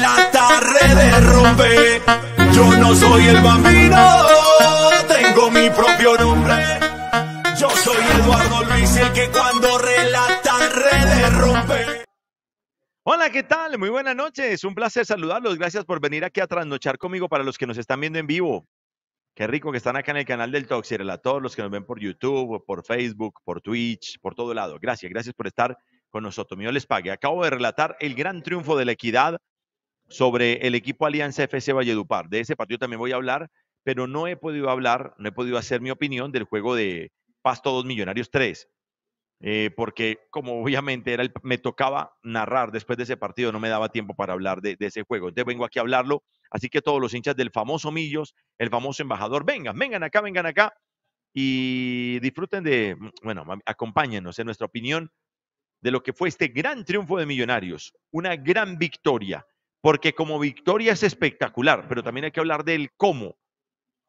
la tarde derrumbe. Yo no soy el bambino, tengo mi propio nombre. Yo soy Eduardo Luis, el que cuando relata rompe Hola, ¿qué tal? Muy buenas noches. Un placer saludarlos. Gracias por venir aquí a trasnochar conmigo para los que nos están viendo en vivo. Qué rico que están acá en el canal del Toxirel. A todos los que nos ven por YouTube, por Facebook, por Twitch, por todo lado. Gracias, gracias por estar con nosotros. Mío les pague. Acabo de relatar el gran triunfo de la equidad sobre el equipo Alianza FC Valledupar. De ese partido también voy a hablar, pero no he podido hablar, no he podido hacer mi opinión del juego de Pasto 2 Millonarios 3, eh, porque como obviamente era me tocaba narrar después de ese partido, no me daba tiempo para hablar de, de, ese juego. Entonces vengo aquí a hablarlo, así que todos los hinchas del famoso Millos, el famoso embajador, vengan, vengan acá, vengan acá y disfruten de, bueno, acompáñenos en nuestra opinión de lo que fue este gran triunfo de Millonarios, una gran victoria porque como victoria es espectacular, pero también hay que hablar del cómo.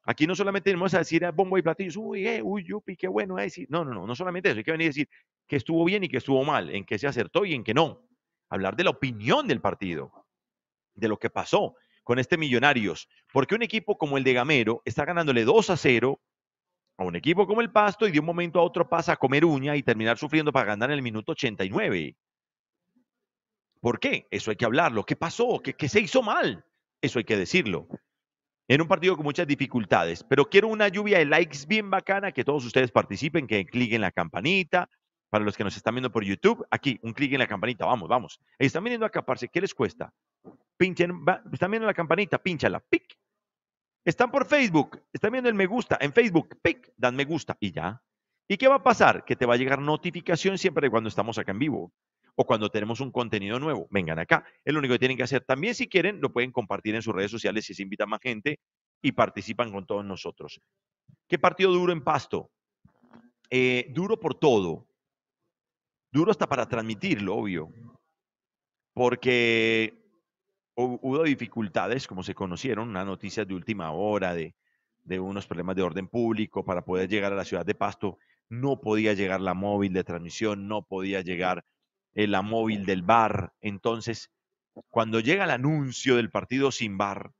Aquí no solamente tenemos a decir a ah, bombo y platillos, uy, eh, uy, yupi, qué bueno eh, No, no, no, no solamente eso, hay que venir a decir que estuvo bien y que estuvo mal, en qué se acertó y en qué no. Hablar de la opinión del partido, de lo que pasó con este Millonarios. Porque un equipo como el de Gamero está ganándole 2 a 0 a un equipo como el Pasto y de un momento a otro pasa a comer uña y terminar sufriendo para ganar en el minuto 89. ¿Por qué? Eso hay que hablarlo. ¿Qué pasó? ¿Qué, se hizo mal? Eso hay que decirlo. En un partido con muchas dificultades. Pero quiero una lluvia de likes bien bacana, que todos ustedes participen, que cliquen la campanita. Para los que nos están viendo por YouTube, aquí, un clic en la campanita. Vamos, vamos. Están viniendo a acaparse, ¿Qué les cuesta? Pinchen, están viendo la campanita, pinchala. Pic. Están por Facebook. Están viendo el me gusta. En Facebook, pic. Dan me gusta y ya. ¿Y qué va a pasar? Que te va a llegar notificación siempre de cuando estamos acá en vivo o cuando tenemos un contenido nuevo. Vengan acá. Es lo único que tienen que hacer. También si quieren, lo pueden compartir en sus redes sociales si se invita más gente y participan con todos nosotros. ¿Qué partido duro en pasto? Eh, duro por todo. Duro hasta para transmitirlo, obvio. Porque hubo dificultades, como se conocieron, una noticia de última hora de unos problemas de orden público para poder llegar a la ciudad de Pasto. No podía llegar la móvil de transmisión, no podía llegar eh, la móvil del bar. Entonces, cuando llega el anuncio del partido sin bar,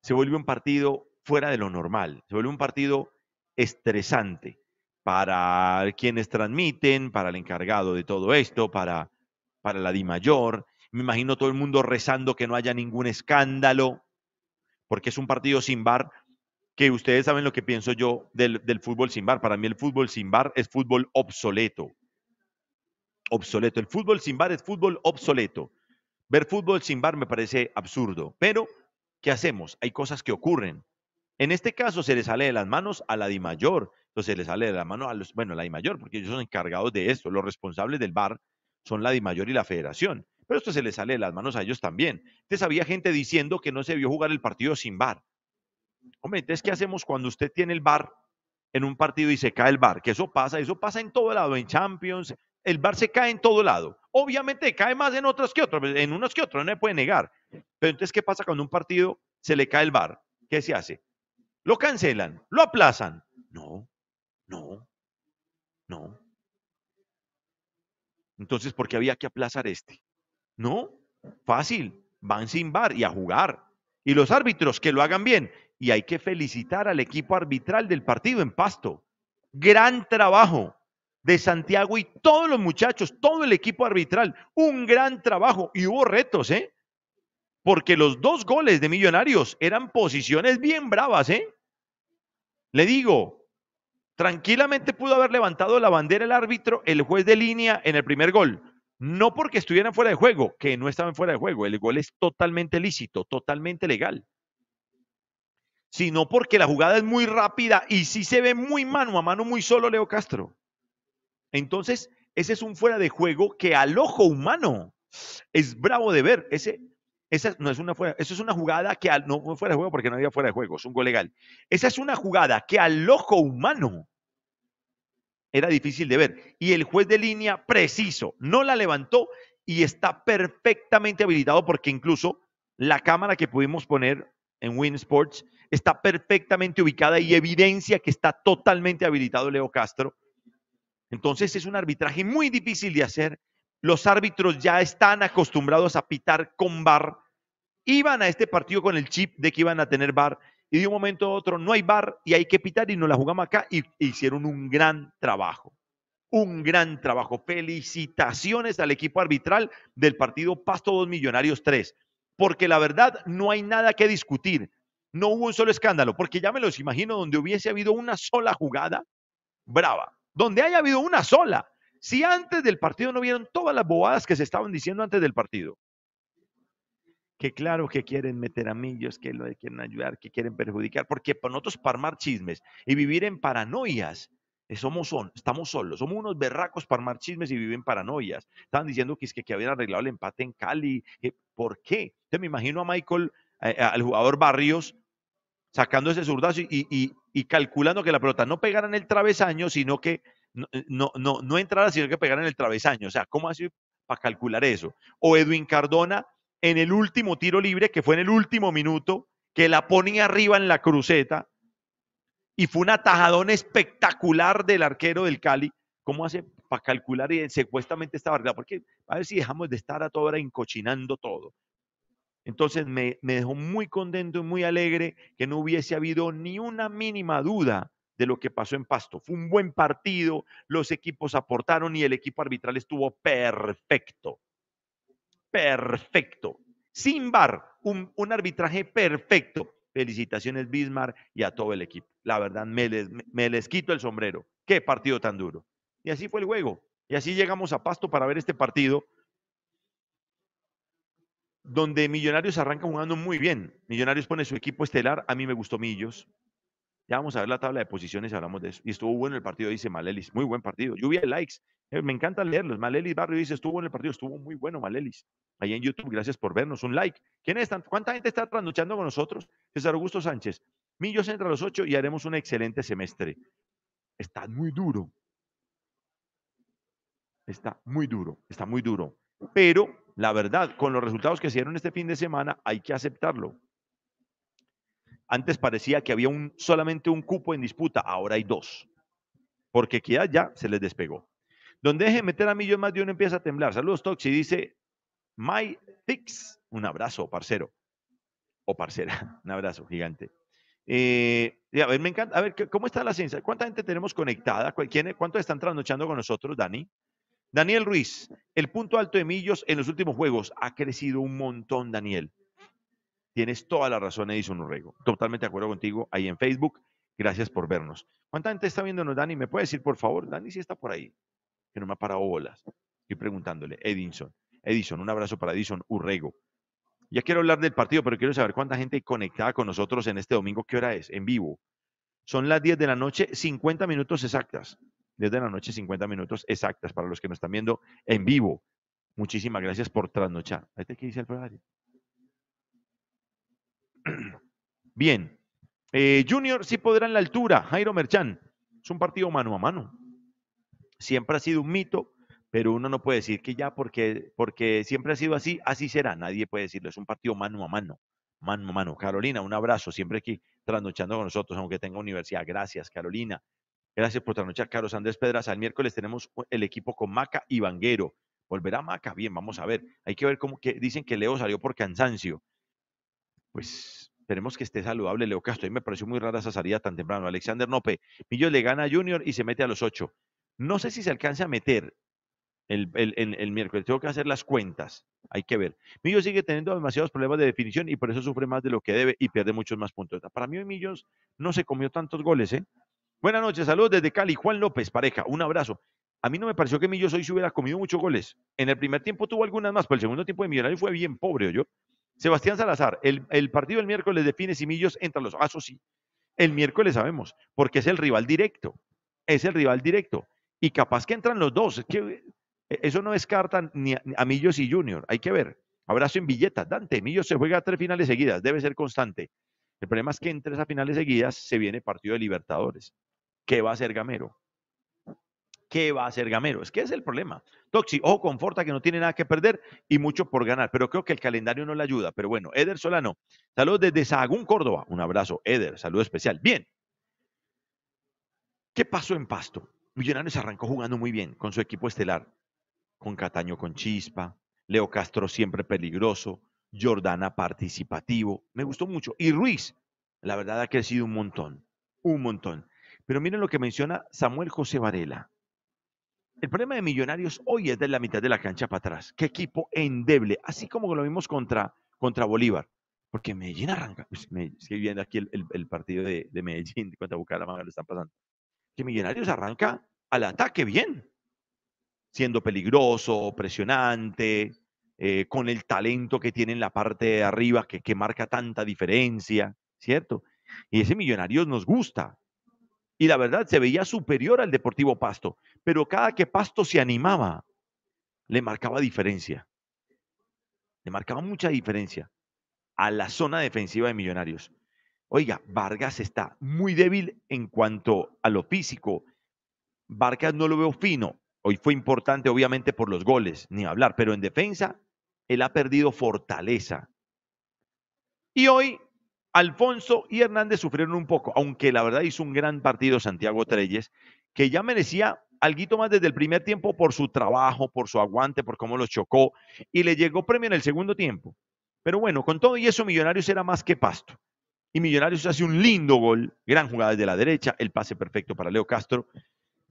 se vuelve un partido fuera de lo normal, se vuelve un partido estresante para quienes transmiten, para el encargado de todo esto, para, para la mayor Me imagino todo el mundo rezando que no haya ningún escándalo, porque es un partido sin bar, que ustedes saben lo que pienso yo del, del fútbol sin bar. Para mí el fútbol sin bar es fútbol obsoleto obsoleto. El fútbol sin bar es fútbol obsoleto. Ver fútbol sin bar me parece absurdo, pero ¿qué hacemos? Hay cosas que ocurren. En este caso se le sale de las manos a la mayor entonces se le sale de las manos a los, bueno, la mayor porque ellos son encargados de esto, los responsables del bar son la mayor y la Federación, pero esto se le sale de las manos a ellos también. Entonces había gente diciendo que no se vio jugar el partido sin bar. Hombre, entonces ¿qué hacemos cuando usted tiene el bar en un partido y se cae el bar? Que eso pasa, eso pasa en todo lado, en Champions, el bar se cae en todo lado. Obviamente cae más en otros que otros, en unos que otros, no le puede negar. Pero entonces, ¿qué pasa cuando un partido se le cae el bar? ¿Qué se hace? Lo cancelan, lo aplazan. No, no, no. Entonces, ¿por qué había que aplazar este? No, fácil, van sin bar y a jugar. Y los árbitros que lo hagan bien. Y hay que felicitar al equipo arbitral del partido en pasto. Gran trabajo, de Santiago y todos los muchachos, todo el equipo arbitral, un gran trabajo y hubo retos, ¿eh? Porque los dos goles de Millonarios eran posiciones bien bravas, ¿eh? Le digo, tranquilamente pudo haber levantado la bandera el árbitro, el juez de línea en el primer gol. No porque estuvieran fuera de juego, que no estaban fuera de juego, el gol es totalmente lícito, totalmente legal sino porque la jugada es muy rápida y sí se ve muy mano a mano, muy solo Leo Castro. Entonces, ese es un fuera de juego que al ojo humano es bravo de ver. Ese, esa no es una fuera, eso es una jugada que al, no fuera de juego porque no había fuera de juego, es un gol legal. Esa es una jugada que al ojo humano era difícil de ver y el juez de línea preciso no la levantó y está perfectamente habilitado porque incluso la cámara que pudimos poner en Win Sports está perfectamente ubicada y evidencia que está totalmente habilitado Leo Castro entonces es un arbitraje muy difícil de hacer. Los árbitros ya están acostumbrados a pitar con bar. Iban a este partido con el chip de que iban a tener bar y de un momento a otro no hay bar y hay que pitar y nos la jugamos acá y hicieron un gran trabajo. Un gran trabajo. Felicitaciones al equipo arbitral del partido Pasto 2 Millonarios 3, porque la verdad no hay nada que discutir. No hubo un solo escándalo, porque ya me los imagino donde hubiese habido una sola jugada brava donde haya habido una sola. Si antes del partido no vieron todas las bobadas que se estaban diciendo antes del partido. Que claro que quieren meter a millos, que lo quieren ayudar, que quieren perjudicar, porque para nosotros parmar chismes y vivir en paranoias, eh, somos estamos solos, somos unos berracos parmar chismes y viven paranoias. Estaban diciendo que es que, habían arreglado el empate en Cali, ¿por qué? Usted me imagino a Michael, eh, eh, al jugador Barrios, sacando ese zurdazo y, calculando que la pelota no pegara en el travesaño, sino que eh, no, entrara, sino que pegara en el travesaño. O sea, ¿cómo hace para calcular eso? O Edwin Cardona en el último tiro libre, que fue en el último minuto, que la ponía arriba en la cruceta y fue un atajadón espectacular del arquero del Cali. ¿Cómo hace para calcular y eh, secuestamente esta verdad? Porque a ver si dejamos de estar a toda hora encochinando todo. Entonces me, dejó muy contento y muy alegre que no hubiese habido ni una mínima duda de lo que pasó en Pasto. Fue un buen partido, los equipos aportaron y el equipo arbitral estuvo perfecto. Perfecto. Sin bar, un, arbitraje perfecto. Felicitaciones Bismarck y a todo el equipo. La verdad, me les, me les quito el sombrero. Qué partido tan duro. Y así fue el juego. Y así llegamos a Pasto para ver este partido donde Millonarios arranca jugando muy bien. Millonarios pone su equipo estelar, a mí me gustó Millos. Ya vamos a ver la tabla de posiciones y hablamos de eso. Y estuvo bueno el partido, dice Malelis. Muy buen partido. Lluvia de likes. Eh, me encanta leerlos. Malelis Barrio dice, estuvo bueno el partido. Estuvo muy bueno, Malelis. Ahí en YouTube, gracias por vernos. Un like. ¿Quiénes están? ¿Cuánta gente está luchando con nosotros? César Augusto Sánchez. Millos entre los ocho y haremos un excelente semestre. Está muy duro. Está muy duro. Está muy duro. Pero la verdad, con los resultados que se dieron este fin de semana, hay que aceptarlo. Antes parecía que había un, solamente un cupo en disputa, ahora hay dos. Porque Equidad ya se les despegó. Donde deje meter a millón más de uno empieza a temblar. Saludos, Y Dice My Fix. Un abrazo, parcero. O parcera. Un abrazo gigante. Eh, a ver, me encanta. A ver, ¿cómo está la ciencia? ¿Cuánta gente tenemos conectada? ¿Cuántos están trasnochando con nosotros, Dani? Daniel Ruiz, el punto alto de Millos en los últimos juegos. Ha crecido un montón, Daniel. Tienes toda la razón, Edison Urrego. Totalmente de acuerdo contigo ahí en Facebook. Gracias por vernos. ¿Cuánta gente está viéndonos, Dani? ¿Me puedes decir, por favor? Dani si está por ahí. Que no me ha parado bolas. Estoy preguntándole. Edison. Edison, un abrazo para Edison Urrego. Ya quiero hablar del partido, pero quiero saber cuánta gente conectada con nosotros en este domingo. ¿Qué hora es? En vivo. Son las 10 de la noche, 50 minutos exactas. Desde la noche, 50 minutos exactas para los que nos están viendo en vivo. Muchísimas gracias por trasnochar. Ahí dice el programa? Bien. Eh, junior sí podrá en la altura. Jairo Merchan. Es un partido mano a mano. Siempre ha sido un mito, pero uno no puede decir que ya porque, porque siempre ha sido así, así será. Nadie puede decirlo. Es un partido mano a mano. Mano a mano. Carolina, un abrazo. Siempre aquí trasnochando con nosotros, aunque tenga universidad. Gracias, Carolina. Gracias por noche, Carlos Andrés Pedraza. El miércoles tenemos el equipo con Maca y Vanguero. ¿Volverá Maca? Bien, vamos a ver. Hay que ver cómo que dicen que Leo salió por cansancio. Pues esperemos que esté saludable Leo Castro. A me pareció muy rara esa salida tan temprano. Alexander Nope. Millos le gana a Junior y se mete a los ocho. No sé si se alcanza a meter el, miércoles. Tengo que hacer las cuentas. Hay que ver. Millos sigue teniendo demasiados problemas de definición y por eso sufre más de lo que debe y pierde muchos más puntos. Para mí, Millos no se comió tantos goles, ¿eh? Buenas noches, saludos desde Cali. Juan López, pareja, un abrazo. A mí no me pareció que Millos hoy se hubiera comido muchos goles. En el primer tiempo tuvo algunas más, pero el segundo tiempo de Millonarios fue bien pobre, yo. Sebastián Salazar, el, partido del miércoles define si Millos entra a los asos, ah, sí. El miércoles sabemos, porque es el rival directo. Es el rival directo. Y capaz que entran los dos. que eh, eso no descartan ni a, Millos y Junior. Hay que ver. Abrazo en billetas. Dante, Millos se juega a tres finales seguidas. Debe ser constante. El problema es que entre a finales seguidas se viene partido de Libertadores. ¿qué va a hacer Gamero? ¿Qué va a hacer Gamero? Es que es el problema. Toxi, ojo, conforta que no tiene nada que perder y mucho por ganar, pero creo que el calendario no le ayuda. Pero bueno, Eder Solano, saludos desde Sahagún, Córdoba. Un abrazo, Eder, saludo especial. Bien. ¿Qué pasó en Pasto? Millonarios arrancó jugando muy bien con su equipo estelar, con Cataño con chispa, Leo Castro siempre peligroso, Jordana participativo, me gustó mucho. Y Ruiz, la verdad ha crecido un montón, un montón. Pero miren lo que menciona Samuel José Varela. El problema de Millonarios hoy es de la mitad de la cancha para atrás. Qué equipo endeble, así como lo vimos contra, contra Bolívar. Porque Medellín arranca. Sigue pues, viendo aquí el, el, partido de, de, Medellín la Bucaramanga, lo están pasando. Que Millonarios arranca al ataque bien, siendo peligroso, presionante, eh, con el talento que tiene en la parte de arriba que, que marca tanta diferencia, ¿cierto? Y ese Millonarios nos gusta, y la verdad se veía superior al Deportivo Pasto, pero cada que Pasto se animaba, le marcaba diferencia. Le marcaba mucha diferencia a la zona defensiva de Millonarios. Oiga, Vargas está muy débil en cuanto a lo físico. Vargas no lo veo fino. Hoy fue importante, obviamente, por los goles, ni hablar, pero en defensa, él ha perdido fortaleza. Y hoy Alfonso y Hernández sufrieron un poco, aunque la verdad hizo un gran partido Santiago Treyes, que ya merecía algo más desde el primer tiempo por su trabajo, por su aguante, por cómo lo chocó, y le llegó premio en el segundo tiempo. Pero bueno, con todo y eso, Millonarios era más que pasto. Y Millonarios hace un lindo gol, gran jugada desde la derecha, el pase perfecto para Leo Castro.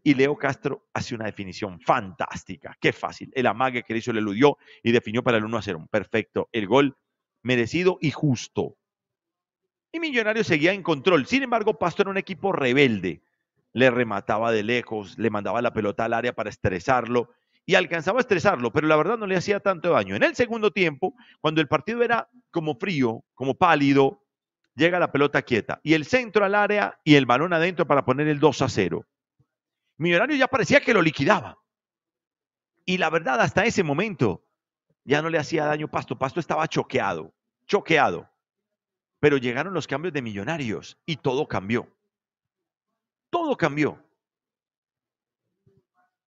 Y Leo Castro hace una definición fantástica. Qué fácil. El amague que le hizo le eludió y definió para el 1 a 0. Perfecto. El gol merecido y justo y Millonario seguía en control. Sin embargo, Pasto era un equipo rebelde. Le remataba de lejos, le mandaba la pelota al área para estresarlo y alcanzaba a estresarlo, pero la verdad no le hacía tanto daño. En el segundo tiempo, cuando el partido era como frío, como pálido, llega la pelota quieta y el centro al área y el balón adentro para poner el 2 a 0. Millonario ya parecía que lo liquidaba. Y la verdad, hasta ese momento ya no le hacía daño Pasto. Pasto estaba choqueado, choqueado. Pero llegaron los cambios de millonarios y todo cambió. Todo cambió.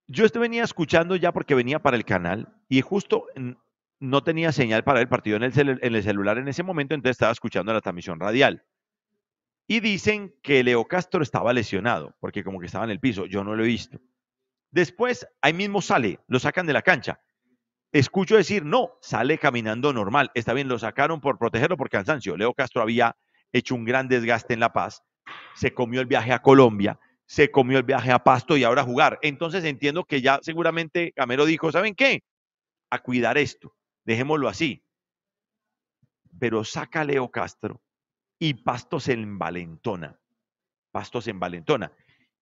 Yo este venía escuchando ya porque venía para el canal y justo no tenía señal para el partido en el, en el celular en ese momento, entonces estaba escuchando la transmisión radial. Y dicen que Leo Castro estaba lesionado, porque como que estaba en el piso, yo no lo he visto. Después, ahí mismo sale, lo sacan de la cancha escucho decir, no, sale caminando normal. Está bien, lo sacaron por protegerlo por cansancio. Leo Castro había hecho un gran desgaste en La Paz, se comió el viaje a Colombia, se comió el viaje a Pasto y ahora a jugar. Entonces entiendo que ya seguramente Camero dijo, ¿saben qué? A cuidar esto, dejémoslo así. Pero saca a Leo Castro y Pasto se envalentona. Pasto se Valentona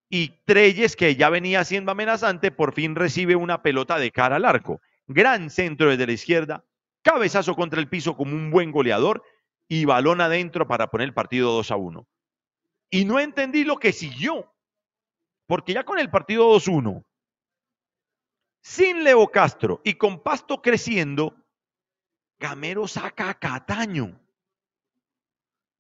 Y Treyes, que ya venía siendo amenazante, por fin recibe una pelota de cara al arco gran centro desde la izquierda, cabezazo contra el piso como un buen goleador y balón adentro para poner el partido 2 a 1. Y no entendí lo que siguió, porque ya con el partido 2 a 1, sin Leo Castro y con Pasto creciendo, Gamero saca a Cataño.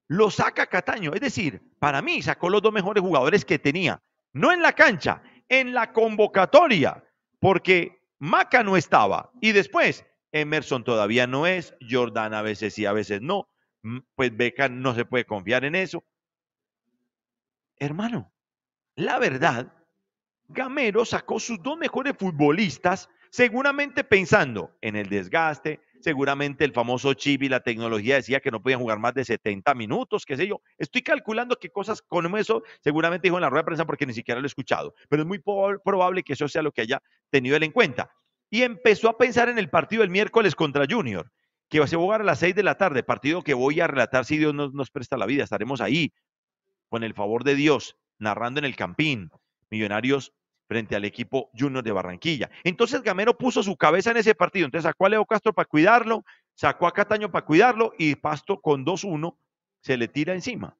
Lo saca a Cataño. Es decir, para mí sacó los dos mejores jugadores que tenía. No en la cancha, en la convocatoria. Porque Maca no estaba. Y después, Emerson todavía no es, Jordan a veces sí, a veces no. Pues Beca no se puede confiar en eso. Hermano, la verdad, Gamero sacó sus dos mejores futbolistas seguramente pensando en el desgaste, Seguramente el famoso chip y la tecnología decía que no podían jugar más de 70 minutos, qué sé yo. Estoy calculando qué cosas con eso seguramente dijo en la rueda de prensa porque ni siquiera lo he escuchado, pero es muy probable que eso sea lo que haya tenido él en cuenta. Y empezó a pensar en el partido del miércoles contra Junior, que va a ser jugar a las 6 de la tarde, partido que voy a relatar si Dios nos presta la vida. Estaremos ahí, con el favor de Dios, narrando en el campín. Millonarios frente al equipo Junior de Barranquilla. Entonces Gamero puso su cabeza en ese partido. Entonces sacó a Leo Castro para cuidarlo, sacó a Cataño para cuidarlo y Pasto con 2-1 se le tira encima.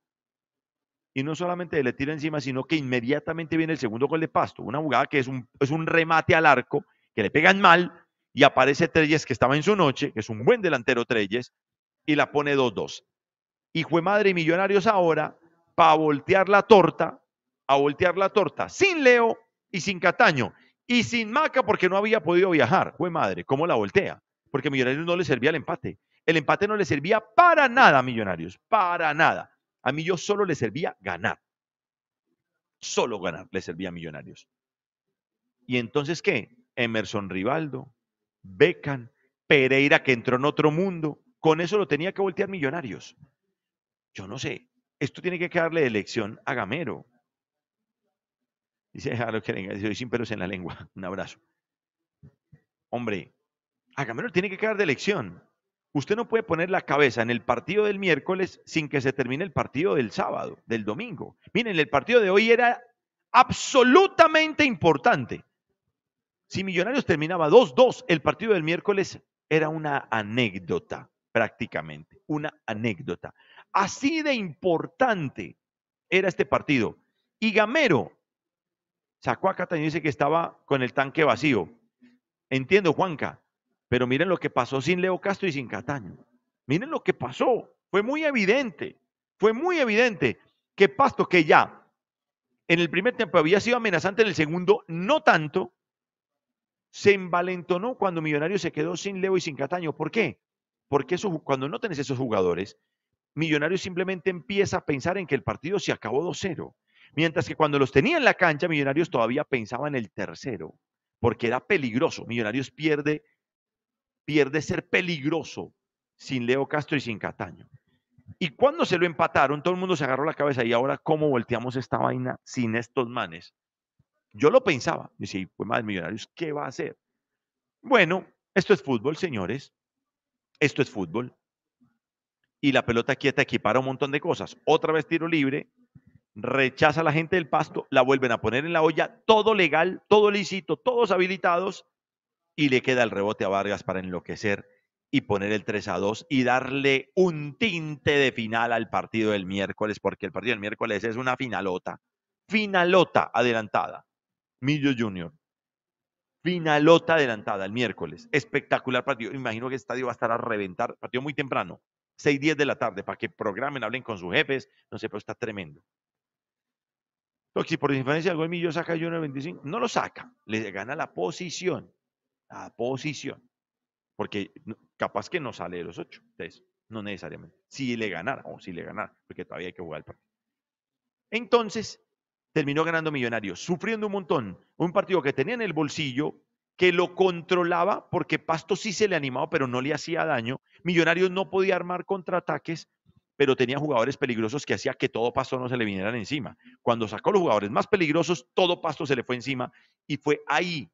Y no solamente le tira encima, sino que inmediatamente viene el segundo gol de Pasto. Una jugada que es un, remate al arco, que le pegan mal y aparece Treyes que estaba en su noche, que es un buen delantero Treyes, y la pone 2-2. Y fue madre millonarios ahora para voltear la torta, a voltear la torta sin Leo y sin Cataño y sin Maca porque no había podido viajar. Fue madre, ¿cómo la voltea? Porque Millonarios no le servía el empate. El empate no le servía para nada a Millonarios, para nada. A mí yo solo le servía ganar. Solo ganar le servía a Millonarios. ¿Y entonces qué? Emerson Rivaldo, Becan, Pereira que entró en otro mundo. Con eso lo tenía que voltear Millonarios. Yo no sé. Esto tiene que quedarle elección a Gamero. Dice, a lo que dice, sin pelos en la lengua. Un abrazo. Hombre, a Gamero tiene que quedar de elección. Usted no puede poner la cabeza en el partido del miércoles sin que se termine el partido del sábado, del domingo. Miren, el partido de hoy era absolutamente importante. Si Millonarios terminaba 2-2, el partido del miércoles era una anécdota, prácticamente, una anécdota. Así de importante era este partido. Y Gamero sacó a Cataño y dice que estaba con el tanque vacío. Entiendo, Juanca, pero miren lo que pasó sin Leo Castro y sin Cataño. Miren lo que pasó. Fue muy evidente, fue muy evidente que Pasto, que ya en el primer tiempo había sido amenazante, en el segundo no tanto, se envalentonó cuando Millonario se quedó sin Leo y sin Cataño. ¿Por qué? Porque eso, cuando no tenés esos jugadores, Millonario simplemente empieza a pensar en que el partido se acabó 2-0 Mientras que cuando los tenía en la cancha, Millonarios todavía pensaba en el tercero, porque era peligroso. Millonarios pierde, pierde ser peligroso sin Leo Castro y sin Cataño. Y cuando se lo empataron, todo el mundo se agarró la cabeza. Y ahora, ¿cómo volteamos esta vaina sin estos manes? Yo lo pensaba. Dice, pues más Millonarios, ¿qué va a hacer? Bueno, esto es fútbol, señores. Esto es fútbol. Y la pelota quieta equipara un montón de cosas. Otra vez tiro libre, rechaza a la gente del pasto, la vuelven a poner en la olla, todo legal, todo lícito, todos habilitados, y le queda el rebote a Vargas para enloquecer y poner el 3 a 2 y darle un tinte de final al partido del miércoles, porque el partido del miércoles es una finalota, finalota adelantada. Millo Junior, finalota adelantada el miércoles, espectacular partido. Imagino que el estadio va a estar a reventar, partido muy temprano, 6, 10 de la tarde, para que programen, hablen con sus jefes, no sé, pero está tremendo si por diferencia el gol saca yo 25, no lo saca, le gana la posición, la posición. Porque capaz que no sale de los ocho. Entonces, no necesariamente. Si le ganara, o si le ganara, porque todavía hay que jugar el partido. Entonces, terminó ganando Millonarios, sufriendo un montón. Un partido que tenía en el bolsillo, que lo controlaba, porque Pasto sí se le animaba, pero no le hacía daño. Millonarios no podía armar contraataques, pero tenía jugadores peligrosos que hacía que todo pasto no se le vinieran encima. Cuando sacó los jugadores más peligrosos, todo pasto se le fue encima y fue ahí.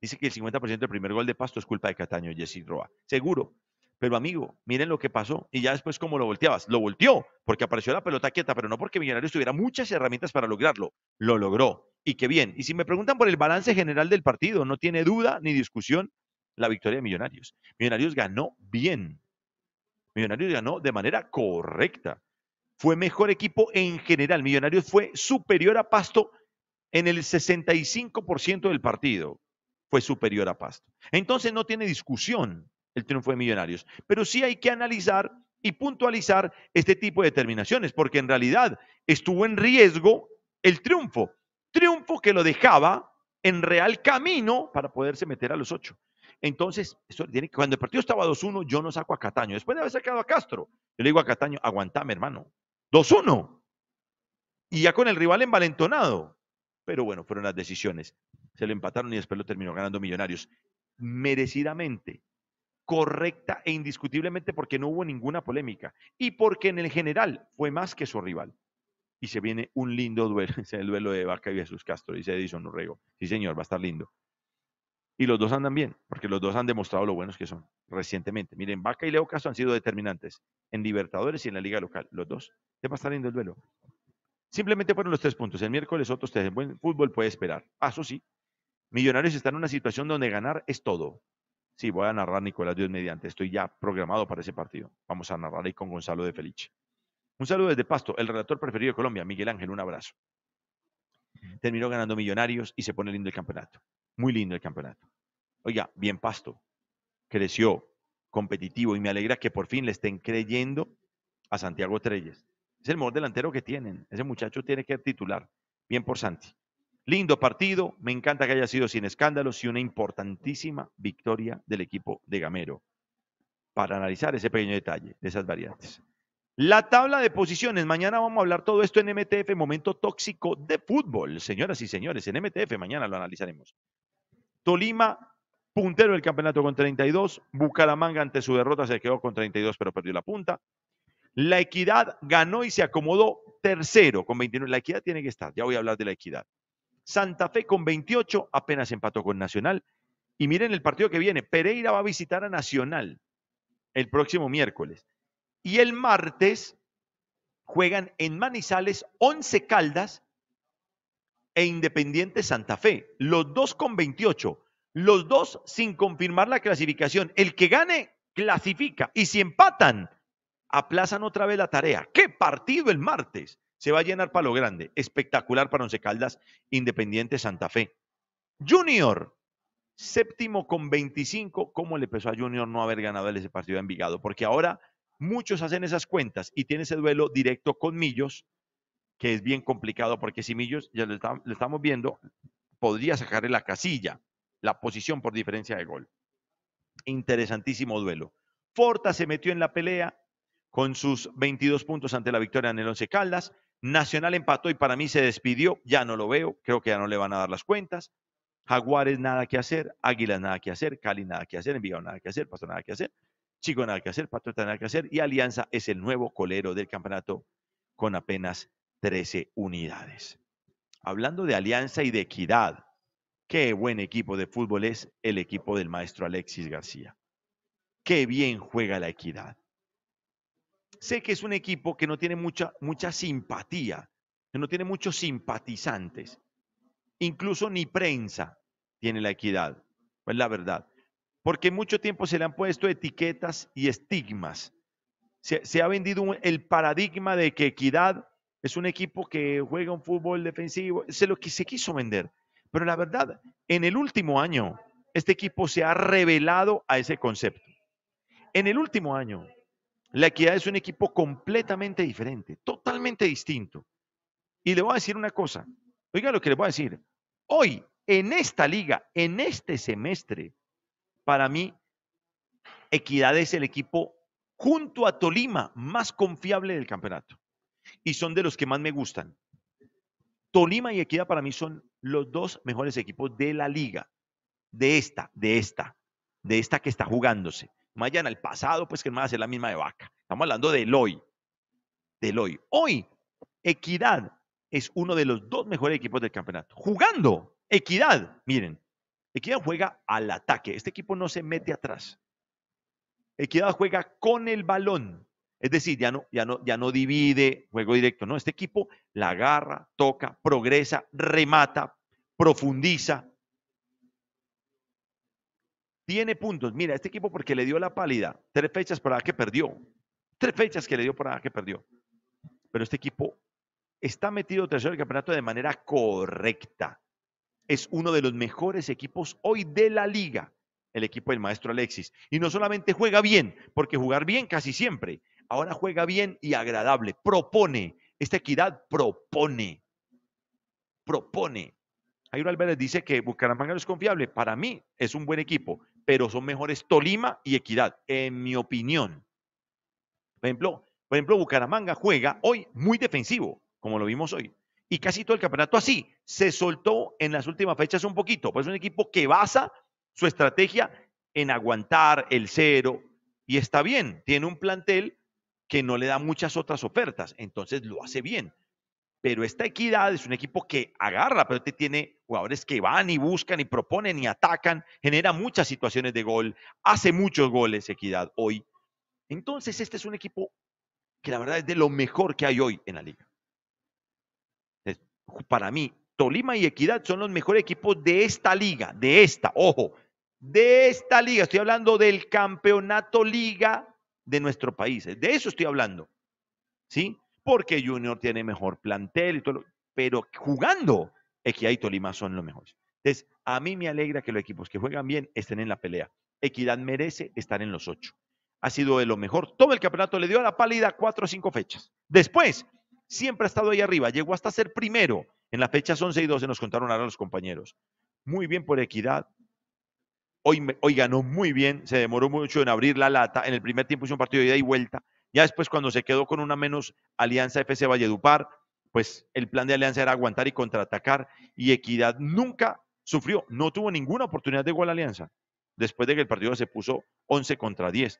Dice que el 50% del primer gol de pasto es culpa de Cataño y Jesse Roa. Seguro. Pero amigo, miren lo que pasó. Y ya después, ¿cómo lo volteabas? Lo volteó, porque apareció la pelota quieta, pero no porque Millonarios tuviera muchas herramientas para lograrlo. Lo logró. Y qué bien. Y si me preguntan por el balance general del partido, no tiene duda ni discusión la victoria de Millonarios. Millonarios ganó bien, Millonarios ganó de manera correcta. Fue mejor equipo en general. Millonarios fue superior a Pasto en el 65% del partido. Fue superior a Pasto. Entonces no tiene discusión el triunfo de Millonarios. Pero sí hay que analizar y puntualizar este tipo de determinaciones, porque en realidad estuvo en riesgo el triunfo. Triunfo que lo dejaba en real camino para poderse meter a los ocho. Entonces, cuando el partido estaba 2-1, yo no saco a Cataño. Después de haber sacado a Castro, yo le digo a Cataño, aguantame, hermano. 2-1. Y ya con el rival envalentonado. Pero bueno, fueron las decisiones. Se le empataron y después lo terminó ganando Millonarios. Merecidamente, correcta e indiscutiblemente porque no hubo ninguna polémica. Y porque en el general fue más que su rival. Y se viene un lindo duelo, el duelo de Vaca y Jesús Castro, dice Edison Urrego, Sí, señor, va a estar lindo. Y los dos andan bien, porque los dos han demostrado lo buenos que son recientemente. Miren, Vaca y Leo han sido determinantes en Libertadores y en la Liga Local, los dos. Te va a estar lindo el duelo. Simplemente fueron los tres puntos. El miércoles otros tres. en buen fútbol puede esperar. Ah, eso sí. Millonarios están en una situación donde ganar es todo. Sí, voy a narrar Nicolás Dios mediante. Estoy ya programado para ese partido. Vamos a narrar ahí con Gonzalo de Felice. Un saludo desde Pasto, el relator preferido de Colombia, Miguel Ángel. Un abrazo. Terminó ganando Millonarios y se pone lindo el campeonato. Muy lindo el campeonato. Oiga, bien pasto, creció, competitivo y me alegra que por fin le estén creyendo a Santiago Trelles. Es el mejor delantero que tienen. Ese muchacho tiene que titular. Bien por Santi. Lindo partido. Me encanta que haya sido sin escándalos y una importantísima victoria del equipo de Gamero. Para analizar ese pequeño detalle de esas variantes. La tabla de posiciones. Mañana vamos a hablar todo esto en MTF, momento tóxico de fútbol. Señoras y señores, en MTF mañana lo analizaremos. Tolima, puntero del campeonato con 32. Bucaramanga ante su derrota se quedó con 32, pero perdió la punta. La Equidad ganó y se acomodó tercero con 29. La Equidad tiene que estar, ya voy a hablar de la Equidad. Santa Fe con 28, apenas empató con Nacional. Y miren el partido que viene. Pereira va a visitar a Nacional el próximo miércoles. Y el martes juegan en Manizales 11 Caldas e Independiente Santa Fe, los dos con 28, los dos sin confirmar la clasificación. El que gane clasifica y si empatan, aplazan otra vez la tarea. ¡Qué partido el martes! Se va a llenar Palo Grande. Espectacular para Once Caldas, Independiente Santa Fe. Junior, séptimo con 25. ¿Cómo le pesó a Junior no haber ganado ese partido de Envigado? Porque ahora muchos hacen esas cuentas y tiene ese duelo directo con Millos que es bien complicado porque Simillos, ya lo, estamos viendo, podría sacarle la casilla, la posición por diferencia de gol. Interesantísimo duelo. Forta se metió en la pelea con sus 22 puntos ante la victoria en el Once Caldas. Nacional empató y para mí se despidió. Ya no lo veo, creo que ya no le van a dar las cuentas. Jaguares nada que hacer, Águilas nada que hacer, Cali nada que hacer, Envigado nada que hacer, Pasto nada que hacer, Chico nada que hacer, Patriota nada que hacer y Alianza es el nuevo colero del campeonato con apenas 13 unidades. Hablando de alianza y de equidad, qué buen equipo de fútbol es el equipo del maestro Alexis García. Qué bien juega la equidad. Sé que es un equipo que no tiene mucha, mucha simpatía, que no tiene muchos simpatizantes. Incluso ni prensa tiene la equidad, pues la verdad. Porque mucho tiempo se le han puesto etiquetas y estigmas. Se, ha vendido el paradigma de que equidad es un equipo que juega un fútbol defensivo. Es lo que se quiso vender. Pero la verdad, en el último año, este equipo se ha revelado a ese concepto. En el último año, la Equidad es un equipo completamente diferente, totalmente distinto. Y le voy a decir una cosa. Oiga lo que le voy a decir. Hoy, en esta liga, en este semestre, para mí, Equidad es el equipo junto a Tolima más confiable del campeonato y son de los que más me gustan. Tolima y Equidad para mí son los dos mejores equipos de la liga, de esta, de esta, de esta que está jugándose. Mañana, el pasado, pues que no va a ser la misma de vaca. Estamos hablando del hoy, del hoy. Hoy, Equidad es uno de los dos mejores equipos del campeonato. Jugando, Equidad, miren, Equidad juega al ataque. Este equipo no se mete atrás. Equidad juega con el balón. Es decir, ya no, ya no, divide juego directo. No, este equipo la agarra, toca, progresa, remata, profundiza. Tiene puntos. Mira, este equipo porque le dio la pálida. Tres fechas para que perdió. Tres fechas que le dio para que perdió. Pero este equipo está metido tercero del campeonato de manera correcta. Es uno de los mejores equipos hoy de la liga, el equipo del maestro Alexis. Y no solamente juega bien, porque jugar bien casi siempre, ahora juega bien y agradable, propone. Esta equidad propone, propone. Jairo Álvarez dice que Bucaramanga no es confiable. Para mí es un buen equipo, pero son mejores Tolima y Equidad, en mi opinión. Por ejemplo, por ejemplo, Bucaramanga juega hoy muy defensivo, como lo vimos hoy. Y casi todo el campeonato así. Se soltó en las últimas fechas un poquito. Pues es un equipo que basa su estrategia en aguantar el cero. Y está bien, tiene un plantel que no le da muchas otras ofertas, entonces lo hace bien. Pero esta equidad es un equipo que agarra, pero tiene jugadores que van y buscan y proponen y atacan, genera muchas situaciones de gol, hace muchos goles equidad hoy. Entonces este es un equipo que la verdad es de lo mejor que hay hoy en la liga. para mí, Tolima y Equidad son los mejores equipos de esta liga, de esta, ojo, de esta liga. Estoy hablando del campeonato liga de nuestro país. Eh, de eso estoy hablando. ¿Sí? Porque Junior tiene mejor plantel y todo pero jugando Equidad y Tolima son los mejores. Entonces, a mí me alegra que los equipos que juegan bien estén en la pelea. Equidad merece estar en los ocho. Ha sido de lo mejor. Todo el campeonato le dio a la pálida cuatro o cinco fechas. Después, siempre ha estado ahí arriba. Llegó hasta ser primero. En las fechas 11 y 12 nos contaron ahora los compañeros. Muy bien por Equidad, Hoy, ganó muy bien, se demoró mucho en abrir la lata. En el primer tiempo hizo un partido de ida y vuelta. Ya después, cuando se quedó con una menos Alianza FC Valledupar, pues el plan de Alianza era aguantar y contraatacar. Y Equidad nunca sufrió, no tuvo ninguna oportunidad de igual Alianza. Después de que el partido se puso 11 contra 10.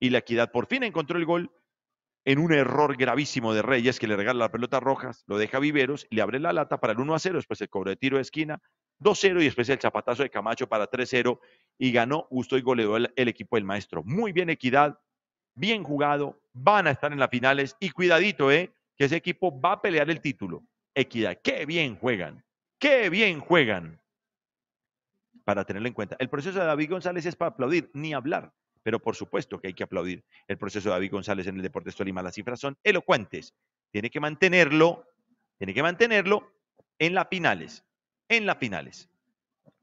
Y la Equidad por fin encontró el gol en un error gravísimo de Reyes que le regala la pelota a Rojas, lo deja Viveros y le abre la lata para el 1 a 0, después el cobro de tiro de esquina, 2-0 y después el zapatazo de Camacho para 3-0 y ganó justo y goleó el, equipo del maestro. Muy bien, Equidad, bien jugado, van a estar en las finales y cuidadito, ¿eh? Que ese equipo va a pelear el título. Equidad, qué bien juegan, qué bien juegan. Para tenerlo en cuenta. El proceso de David González es para aplaudir, ni hablar, pero por supuesto que hay que aplaudir el proceso de David González en el Deportes Tolima. Las cifras son elocuentes. Tiene que mantenerlo, tiene que mantenerlo en las finales, en las finales.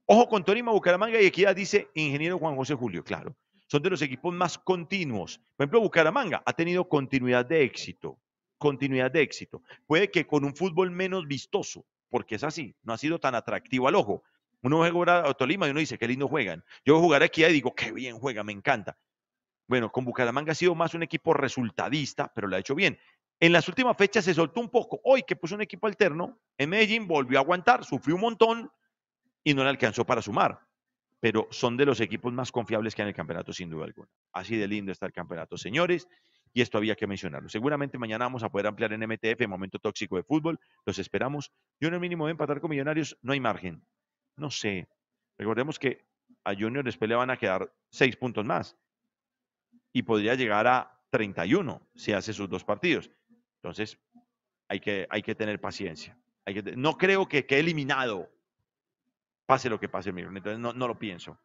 Ojo con Tolima, Bucaramanga y Equidad, dice ingeniero Juan José Julio, claro. Son de los equipos más continuos. Por ejemplo, Bucaramanga ha tenido continuidad de éxito. Continuidad de éxito. Puede que con un fútbol menos vistoso, porque es así, no ha sido tan atractivo al ojo. Uno ve a Tolima y uno dice, qué lindo juegan. Yo jugar a Equidad y digo, qué bien juega, me encanta. Bueno, con Bucaramanga ha sido más un equipo resultadista, pero lo ha hecho bien. En las últimas fechas se soltó un poco. Hoy que puso un equipo alterno, en Medellín volvió a aguantar, sufrió un montón, y no le alcanzó para sumar. Pero son de los equipos más confiables que hay en el campeonato, sin duda alguna. Así de lindo está el campeonato, señores. Y esto había que mencionarlo. Seguramente mañana vamos a poder ampliar en MTF, Momento Tóxico de Fútbol. Los esperamos. Yo en mínimo de empatar con Millonarios no hay margen. No sé. Recordemos que a Junior después le van a quedar seis puntos más. Y podría llegar a 31 si hace sus dos partidos. Entonces, hay que, hay que tener paciencia. no creo que quede eliminado pase lo que pase mi no, lo pienso.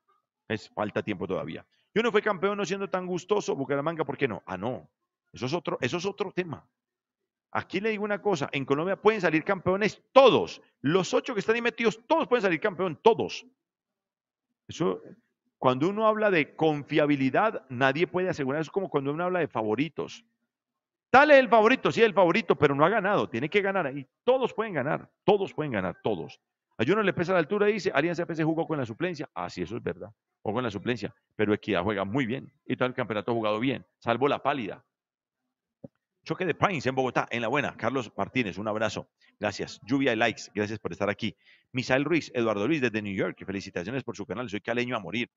Es, falta tiempo todavía. Y uno fue campeón no siendo tan gustoso, Bucaramanga, ¿por qué no? Ah, no. Eso es otro, eso es otro tema. Aquí le digo una cosa, en Colombia pueden salir campeones todos. Los ocho que están ahí metidos, todos pueden salir campeón, todos. Eso, cuando uno habla de confiabilidad, nadie puede asegurar. Eso es como cuando uno habla de favoritos. Tal es el favorito, sí, el favorito, pero no ha ganado, tiene que ganar. Y todos pueden ganar, todos pueden ganar, todos. A le pesa la altura, dice, Alianza FC jugó con la suplencia. Ah, sí, eso es verdad. O con la suplencia, pero Equidad juega muy bien y todo el campeonato ha jugado bien, salvo la pálida. Choque de Pines en Bogotá, en la buena. Carlos Martínez, un abrazo. Gracias. Lluvia y likes, gracias por estar aquí. Misael Ruiz, Eduardo Ruiz, desde New York, felicitaciones por su canal, soy caleño a morir.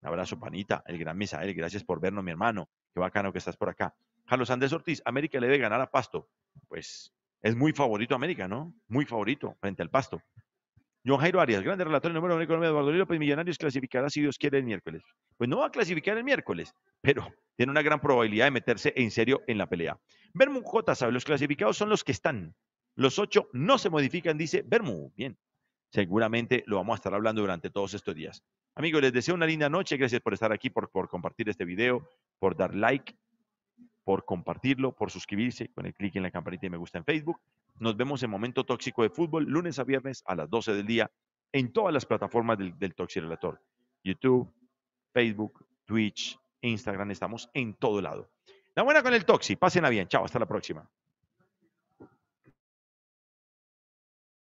Un abrazo, panita, el gran Misael, gracias por vernos, mi hermano. Qué bacano que estás por acá. Carlos Andrés Ortiz, América le debe ganar a Pasto. Pues es muy favorito América, ¿no? Muy favorito frente al Pasto. John Jairo Arias, grande relator, el número economía de Ecuador, Eduardo pues Millonarios clasificará si Dios quiere el miércoles. Pues no va a clasificar el miércoles, pero tiene una gran probabilidad de meterse en serio en la pelea. Bermú J sabe, los clasificados son los que están. Los ocho no se modifican, dice Bermú. Bien, seguramente lo vamos a estar hablando durante todos estos días. Amigos, les deseo una linda noche. Gracias por estar aquí, por compartir este video, por dar like por compartirlo, por suscribirse con el clic en la campanita y me gusta en Facebook. Nos vemos en Momento Tóxico de Fútbol, lunes a viernes a las 12 del día, en todas las plataformas del, del Relator. YouTube, Facebook, Twitch, Instagram, estamos en todo lado. La buena con el Toxi, pasen a bien, chao, hasta la próxima.